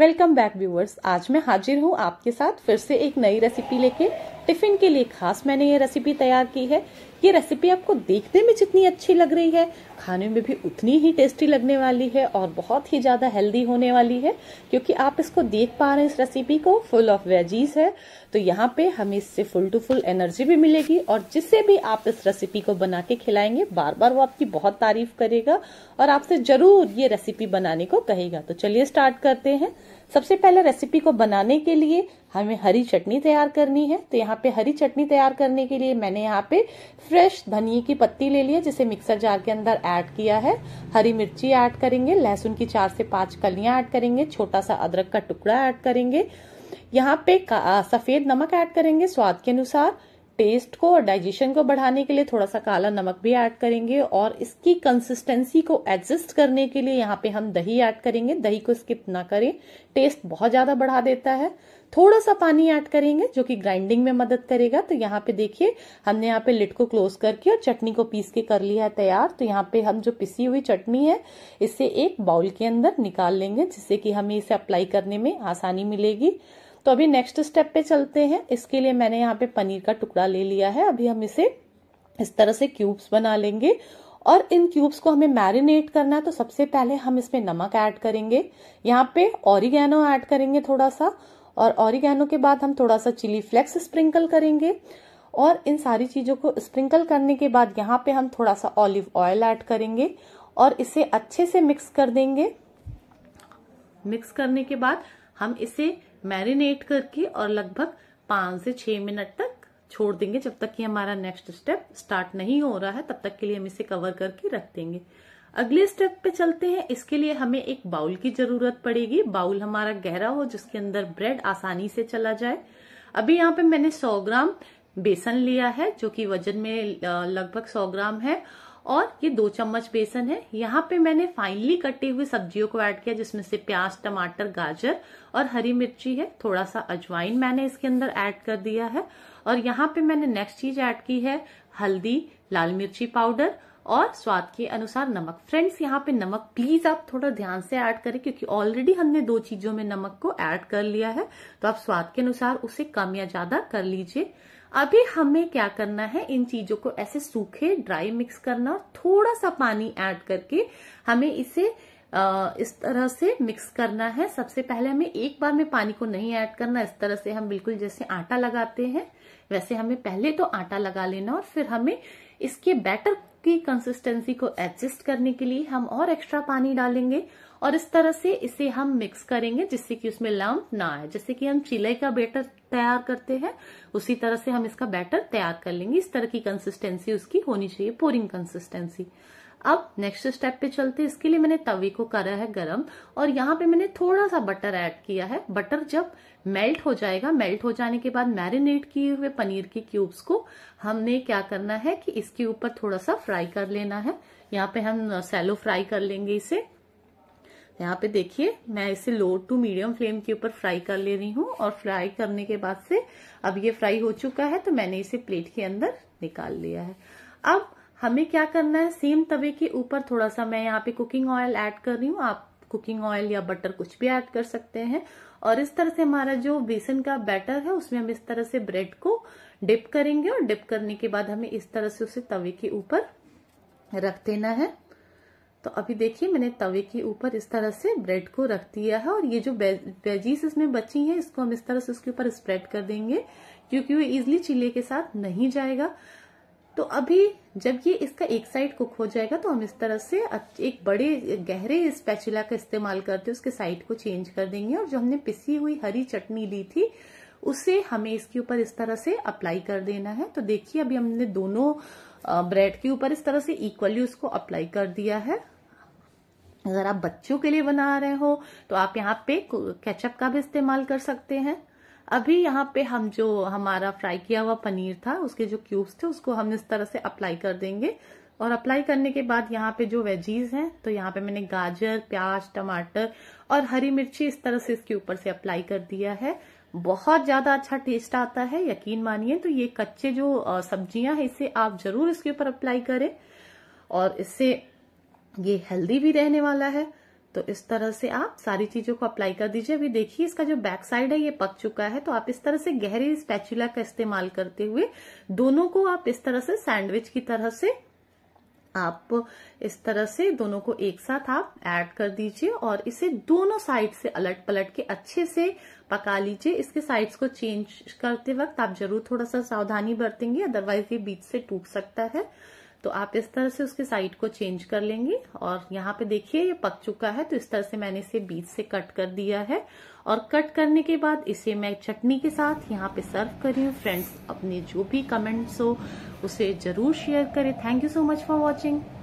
welcome back viewers आज मैं हाजिर हूँ आपके साथ फिर से एक नई रेसिपी लेके टिफिन के लिए खास मैंने ये रेसिपी तैयार की है ये रेसिपी आपको देखने में जितनी अच्छी लग रही है खाने में भी उतनी ही टेस्टी लगने वाली है और बहुत ही ज़्यादा हेल्दी होने वाली है क्योंकि आप इसको देख पा रहे हैं इस रेसिपी को फुल ऑफ वेजीज है तो यहाँ पे हमें इससे फुल टू फुल एनर्जी भी मिलेगी और जिससे भी आप इस रेसिपी को बना के खिलाएंगे बार बार वो आपकी बहुत तारीफ करेगा और आपसे ज़रूर ये रेसिपी बनाने को कहेगा तो चलिए स्टार्ट करते हैं सबसे पहले रेसिपी को बनाने के लिए हमें हरी चटनी तैयार करनी है तो यहाँ पे हरी चटनी तैयार करने के लिए मैंने यहाँ पे फ्रेश धनिए की पत्ती ले लिया जिसे मिक्सर जार के अंदर ऐड किया है हरी मिर्ची ऐड करेंगे लहसुन की चार से पांच कलियां ऐड करेंगे छोटा सा अदरक का टुकड़ा ऐड करेंगे यहाँ पे सफेद नमक ऐड करेंगे स्वाद के अनुसार टेस्ट को और डाइजेशन को बढ़ाने के लिए थोड़ा सा काला नमक भी ऐड करेंगे और इसकी कंसिस्टेंसी को एडजस्ट करने के लिए यहाँ पे हम दही ऐड करेंगे दही को स्किप ना करें टेस्ट बहुत ज़्यादा बढ़ा देता है थोड़ा सा पानी ऐड करेंगे जो कि ग्राइंडिंग में मदद करेगा तो यहाँ पे देखिए हमने यहाँ पे लिट को क्लोज करके और चटनी को पीस के कर लिया है तैयार तो यहाँ पे हम जो पिसी हुई चटनी है इसे एक बाउल के अंदर निकाल लेंगे जिससे कि हमें इसे अप्लाई करने में आसानी मिलेगी तो अभी नेक्स्ट स्टेप पे चलते हैं इसके लिए मैंने यहाँ पे पनीर का टुकड़ा ले लिया है अभी हम इसे इस तरह से क्यूब्स बना लेंगे और इन क्यूब्स को हमें मैरिनेट करना है तो सबसे पहले हम इसमें नमक ऐड करेंगे यहाँ पे ऑरिगेनो ऐड करेंगे थोड़ा सा और ऑरिगेनो के बाद हम थोड़ा सा चिली फ्लेक्स स्प्रिंकल करेंगे और इन सारी चीज़ों को स्प्रिंकल करने के बाद यहाँ पे हम थोड़ा सा ऑलिव ऑयल ऐड करेंगे और इसे अच्छे से मिक्स कर देंगे मिक्स करने के बाद हम इसे मैरिनेट करके और लगभग पांच से छह मिनट तक छोड़ देंगे जब तक कि हमारा नेक्स्ट स्टेप स्टार्ट नहीं हो रहा है तब तक के लिए हम इसे कवर करके रख देंगे अगले स्टेप पे चलते हैं इसके लिए हमें एक बाउल की जरूरत पड़ेगी बाउल हमारा गहरा हो जिसके अंदर ब्रेड आसानी से चला जाए अभी यहाँ पे मैंने 100 ग्राम बेसन लिया है जो कि वजन में लगभग 100 ग्राम है और ये दो चम्मच बेसन है यहाँ पे मैंने फाइनली कटे हुए सब्जियों को ऐड किया जिसमें से प्याज टमाटर गाजर और हरी मिर्ची है थोड़ा सा अजवाइन मैंने इसके अंदर ऐड कर दिया है और यहाँ पे मैंने नेक्स्ट चीज ऐड की है हल्दी लाल मिर्ची पाउडर और स्वाद के अनुसार नमक फ्रेंड्स यहाँ पे नमक प्लीज आप थोड़ा ध्यान से ऐड करें क्योंकि ऑलरेडी हमने दो चीजों में नमक को ऐड कर लिया है तो आप स्वाद के अनुसार उसे कम या ज्यादा कर लीजिए अभी हमें क्या करना है इन चीजों को ऐसे सूखे ड्राई मिक्स करना और थोड़ा सा पानी ऐड करके हमें इसे इस तरह से मिक्स करना है सबसे पहले हमें एक बार में पानी को नहीं ऐड करना इस तरह से हम बिल्कुल जैसे आटा लगाते हैं वैसे हमें पहले तो आटा लगा लेना और फिर हमें इसके बैटर की कंसिस्टेंसी को एडजस्ट करने के लिए हम और एक्स्ट्रा पानी डालेंगे और इस तरह से इसे हम मिक्स करेंगे जिससे कि उसमें लम्ब ना आए जैसे कि हम चिले का बैटर तैयार करते हैं उसी तरह से हम इसका बैटर तैयार कर लेंगे इस तरह की कंसिस्टेंसी उसकी होनी चाहिए पोरिंग कंसिस्टेंसी अब नेक्स्ट स्टेप पे चलते इसके लिए मैंने तवे को करा है गरम और यहाँ पे मैंने थोड़ा सा बटर ऐड किया है बटर जब मेल्ट हो जाएगा मेल्ट हो जाने के बाद मैरिनेट किए हुए पनीर के क्यूब्स को हमने क्या करना है कि इसके ऊपर थोड़ा सा फ्राई कर लेना है यहाँ पे हम सैलो फ्राई कर लेंगे इसे यहाँ पे देखिए मैं इसे लो टू मीडियम फ्लेम के ऊपर फ्राई कर ले रही हूँ और फ्राई करने के बाद से अब ये फ्राई हो चुका है तो मैंने इसे प्लेट के अंदर निकाल लिया है अब हमें क्या करना है सेम तवे के ऊपर थोड़ा सा मैं यहाँ पे कुकिंग ऑयल ऐड कर रही हूँ आप कुकिंग ऑयल या बटर कुछ भी ऐड कर सकते हैं और इस तरह से हमारा जो बेसन का बैटर है उसमें हम इस तरह से ब्रेड को डिप करेंगे और डिप करने के बाद हमें इस तरह से उसे तवे के ऊपर रख देना है तो अभी देखिए मैंने तवे के ऊपर इस तरह से ब्रेड को रख दिया है और ये जो वेजीज इसमें बची हैं इसको हम इस तरह से उसके ऊपर स्प्रेड कर देंगे क्योंकि वो इजिली चिल्ले के साथ नहीं जाएगा तो अभी जब ये इसका एक साइड कुक हो जाएगा तो हम इस तरह से एक बड़े गहरे स्पैचुला का इस्तेमाल करते उसके साइड को चेंज कर देंगे और जो हमने पिसी हुई हरी चटनी ली थी उसे हमें इसके ऊपर इस तरह से अप्लाई कर देना है तो देखिए अभी हमने दोनों ब्रेड के ऊपर इस तरह से इक्वली उसको अप्लाई कर दिया है अगर आप बच्चों के लिए बना रहे हो तो आप यहाँ पे केचप का भी इस्तेमाल कर सकते हैं अभी यहाँ पे हम जो हमारा फ्राई किया हुआ पनीर था उसके जो क्यूब्स थे उसको हम इस तरह से अप्लाई कर देंगे और अप्लाई करने के बाद यहाँ पे जो वेजीज हैं तो यहाँ पे मैंने गाजर प्याज टमाटर और हरी मिर्ची इस तरह से इसके ऊपर से अप्लाई कर दिया है बहुत ज्यादा अच्छा टेस्ट आता है यकीन मानिए तो ये कच्चे जो सब्जियां हैं इसे आप जरूर इसके ऊपर अप्लाई करें और इससे ये हेल्दी भी रहने वाला है तो इस तरह से आप सारी चीजों को अप्लाई कर दीजिए अभी देखिए इसका जो बैक साइड है ये पक चुका है तो आप इस तरह से गहरे स्पैचुला का इस्तेमाल करते हुए दोनों को आप इस तरह से सैंडविच की तरह से आप इस तरह से दोनों को एक साथ आप ऐड कर दीजिए और इसे दोनों साइड से अलट पलट के अच्छे से पका लीजिए इसके साइड्स को चेंज करते वक्त आप जरूर थोड़ा सा सावधानी बरतेंगे अदरवाइज ये बीच से टूट सकता है तो आप इस तरह से उसके साइड को चेंज कर लेंगे और यहाँ पे देखिए ये पक चुका है तो इस तरह से मैंने इसे बीच से कट कर दिया है और कट करने के बाद इसे मैं चटनी के साथ यहाँ पे सर्व कर रही हूँ फ्रेंड्स अपने जो भी कमेंट्स हो उसे जरूर शेयर करें thank you so much for watching